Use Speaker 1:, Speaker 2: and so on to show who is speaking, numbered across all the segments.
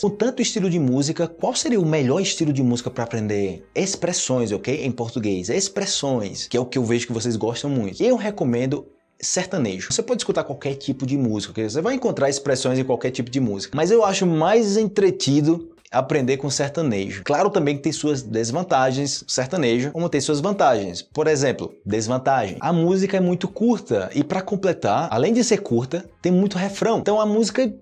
Speaker 1: Com tanto estilo de música, qual seria o melhor estilo de música para aprender? Expressões, ok? Em português, expressões, que é o que eu vejo que vocês gostam muito. Eu recomendo sertanejo. Você pode escutar qualquer tipo de música, okay? você vai encontrar expressões em qualquer tipo de música. Mas eu acho mais entretido aprender com sertanejo. Claro também que tem suas desvantagens, o sertanejo, como tem suas vantagens. Por exemplo, desvantagem. A música é muito curta e para completar, além de ser curta, tem muito refrão. Então a música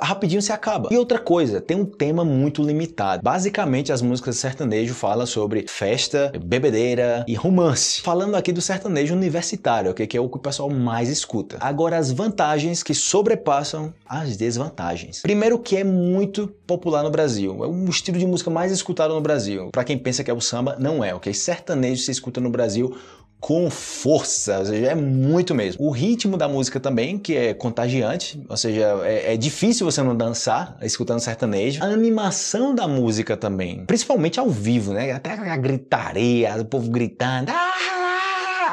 Speaker 1: rapidinho se acaba. E outra coisa, tem um tema muito limitado. Basicamente as músicas de sertanejo falam sobre festa, bebedeira e romance. Falando aqui do sertanejo universitário, okay? que é o que o pessoal mais escuta. Agora as vantagens que sobrepassam as desvantagens. Primeiro que é muito popular no Brasil Brasil. É o estilo de música mais escutado no Brasil. Para quem pensa que é o samba, não é, ok? Sertanejo se escuta no Brasil com força, ou seja, é muito mesmo. O ritmo da música também, que é contagiante, ou seja, é, é, difícil você não dançar escutando sertanejo. A animação da música também, principalmente ao vivo, né? Até a gritaria, o povo gritando, ah!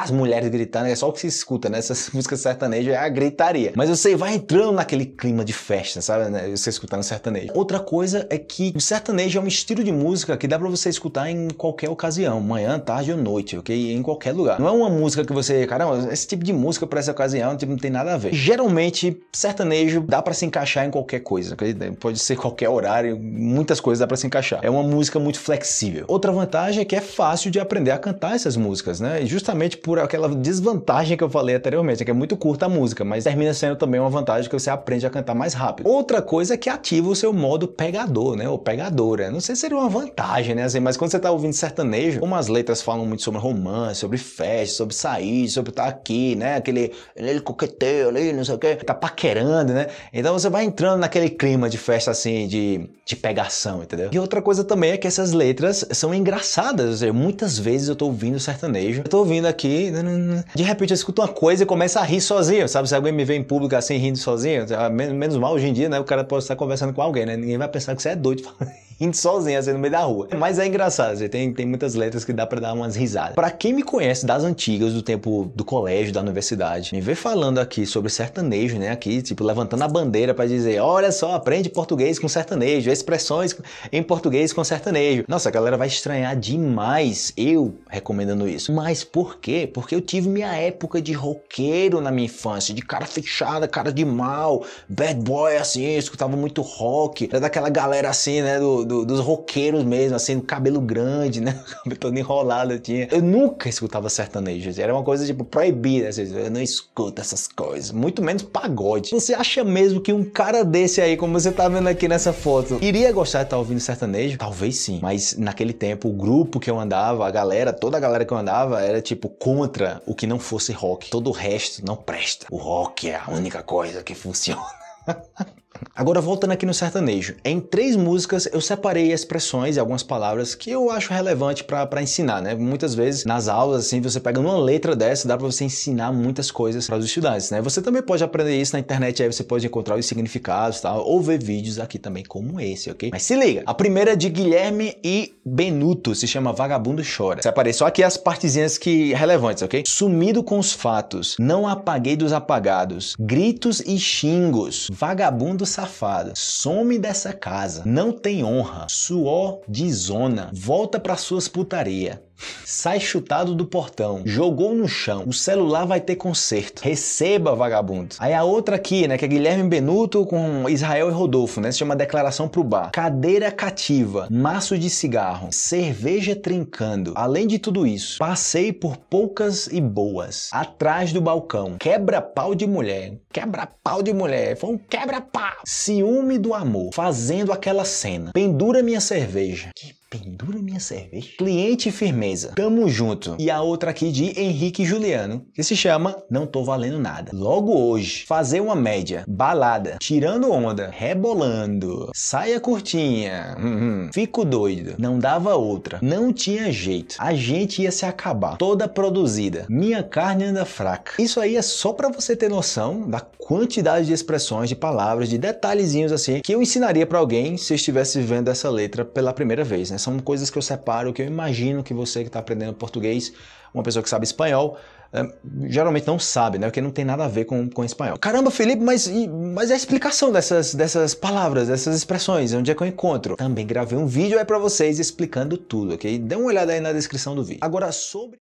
Speaker 1: as mulheres gritando, é só o que se escuta, né? músicas sertanejas é a gritaria. Mas você vai entrando naquele clima de festa, sabe? Né? Você escutando sertanejo. Outra coisa é que o sertanejo é um estilo de música que dá para você escutar em qualquer ocasião, manhã, tarde ou noite, ok? Em qualquer lugar. Não é uma música que você, caramba, esse tipo de música para essa ocasião tipo, não tem nada a ver. Geralmente, sertanejo dá para se encaixar em qualquer coisa, ok? Pode ser qualquer horário, muitas coisas dá para se encaixar. É uma música muito flexível. Outra vantagem é que é fácil de aprender a cantar essas músicas, né? E justamente por por aquela desvantagem que eu falei anteriormente, que é muito curta a música, mas termina sendo também uma vantagem que você aprende a cantar mais rápido. Outra coisa é que ativa o seu modo pegador, né? Ou pegadora. Não sei se seria uma vantagem, né? Assim, mas quando você tá ouvindo sertanejo, como as letras falam muito sobre romance, sobre festa, sobre sair, sobre estar tá aqui, né? Aquele, aquele coqueteio ali, não sei o quê. Tá paquerando, né? Então você vai entrando naquele clima de festa assim, de, de pegação, entendeu? E outra coisa também é que essas letras são engraçadas. Ou seja, muitas vezes eu tô ouvindo sertanejo, eu tô ouvindo aqui rir. Né, né, né? De repente eu escuto uma coisa e começo a rir sozinho, sabe? Se alguém me vê em público assim rindo sozinho, ah, menos mal hoje em dia, né? O cara pode estar conversando com alguém, né? Ninguém vai pensar que você é doido falando indo sozinho, assim, no meio da rua. Mas é engraçado, assim, tem, tem muitas letras que dá para dar umas risadas. Para quem me conhece das antigas, do tempo do colégio, da universidade, me vê falando aqui sobre sertanejo, né? Aqui, tipo, levantando a bandeira para dizer: olha só, aprende português com sertanejo, expressões em português com sertanejo. Nossa, a galera vai estranhar demais eu recomendando isso. Mas por quê? Porque eu tive minha época de roqueiro na minha infância, de cara fechada, cara de mal, bad boy assim, escutava muito rock, era daquela galera assim, né? Do, do, dos roqueiros mesmo, assim, cabelo grande, né? Cabelo todo enrolado eu tinha. Eu nunca escutava sertanejo. Assim. Era uma coisa, tipo, proibida. Assim, eu não escuto essas coisas. Muito menos pagode. Você acha mesmo que um cara desse aí, como você tá vendo aqui nessa foto, iria gostar de estar tá ouvindo sertanejo? Talvez sim. Mas naquele tempo, o grupo que eu andava, a galera, toda a galera que eu andava, era, tipo, contra o que não fosse rock. Todo o resto não presta. O rock é a única coisa que funciona. Agora voltando aqui no sertanejo, em três músicas eu separei expressões e algumas palavras que eu acho relevante para ensinar, né? Muitas vezes nas aulas assim você pega uma letra dessa, dá para você ensinar muitas coisas para os estudantes, né? Você também pode aprender isso na internet, aí você pode encontrar os significados, tal, ou ver vídeos aqui também como esse, ok? Mas se liga, a primeira é de Guilherme e Benuto, se chama Vagabundo Chora. Separei só aqui as partezinhas que relevantes, ok? Sumido com os fatos, não apaguei dos apagados, gritos e xingos, vagabundo safado. Some dessa casa. Não tem honra. Suor de zona. Volta para suas putaria. Sai chutado do portão, jogou no chão, o celular vai ter conserto. Receba, vagabundo. Aí a outra aqui, né, que é Guilherme Benuto com Israel e Rodolfo, né, se chama Declaração pro Bar. Cadeira cativa, maço de cigarro, cerveja trincando. Além de tudo isso, passei por poucas e boas. Atrás do balcão, quebra-pau de mulher, quebra-pau de mulher, foi um quebra-pau. Ciúme do amor, fazendo aquela cena. Pendura minha cerveja. Que Pendura minha cerveja. Cliente firmeza. Tamo junto. E a outra aqui de Henrique Juliano, que se chama Não Tô Valendo Nada. Logo hoje, fazer uma média. Balada. Tirando onda. Rebolando. Saia curtinha. hum. hum. Fico doido. Não dava outra. Não tinha jeito. A gente ia se acabar. Toda produzida. Minha carne anda fraca. Isso aí é só para você ter noção da quantidade de expressões, de palavras, de detalhezinhos assim que eu ensinaria para alguém se estivesse vendo essa letra pela primeira vez, né? Né? São coisas que eu separo, que eu imagino que você que está aprendendo português, uma pessoa que sabe espanhol, eh, geralmente não sabe, né? Porque não tem nada a ver com, com espanhol. Caramba, Felipe, mas, mas é a explicação dessas, dessas palavras, dessas expressões, onde é que eu encontro? Também gravei um vídeo aí para vocês explicando tudo, ok? Dê uma olhada aí na descrição do vídeo. Agora, sobre...